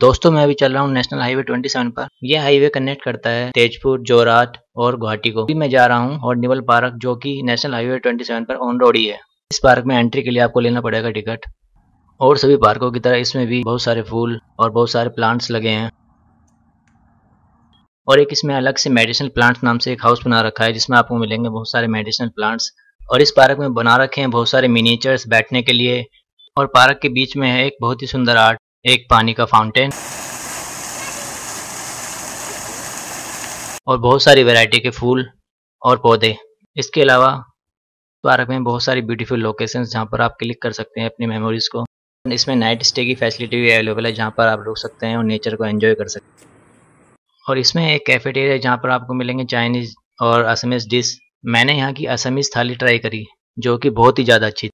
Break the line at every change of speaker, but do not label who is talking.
दोस्तों मैं अभी चल रहा हूँ नेशनल हाईवे 27 पर यह हाईवे कनेक्ट करता है तेजपुर जोराट और गुवाहाटी को भी मैं जा रहा हूँ और निवल पार्क जो कि नेशनल हाईवे 27 पर ऑन रोड ही है इस पार्क में एंट्री के लिए आपको लेना पड़ेगा टिकट और सभी पार्कों की तरह इसमें भी बहुत सारे फूल और बहुत सारे प्लांट्स लगे हैं और एक इसमें अलग से मेडिसिनल प्लांट्स नाम से एक हाउस बना रखा है जिसमें आपको मिलेंगे बहुत सारे मेडिसिनल प्लांट्स और इस पार्क में बना रखे हैं बहुत सारे मिनीचर्स बैठने के लिए और पार्क के बीच में है एक बहुत ही सुंदर आर्ट एक पानी का फाउंटेन और बहुत सारी वैरायटी के फूल और पौधे इसके अलावा पार्क में बहुत सारी ब्यूटीफुल लोकेशंस जहां पर आप क्लिक कर सकते हैं अपनी मेमोरीज को इसमें नाइट स्टे की फैसिलिटी भी अवेलेबल है जहां पर आप रुक सकते हैं और नेचर को एंजॉय कर सकते हैं और इसमें एक कैफेटेरिया है जहाँ पर आपको मिलेंगे चाइनीज़ और असमीज डिश मैंने यहाँ की असमीज थाली ट्राई करी जो कि बहुत ही ज़्यादा अच्छी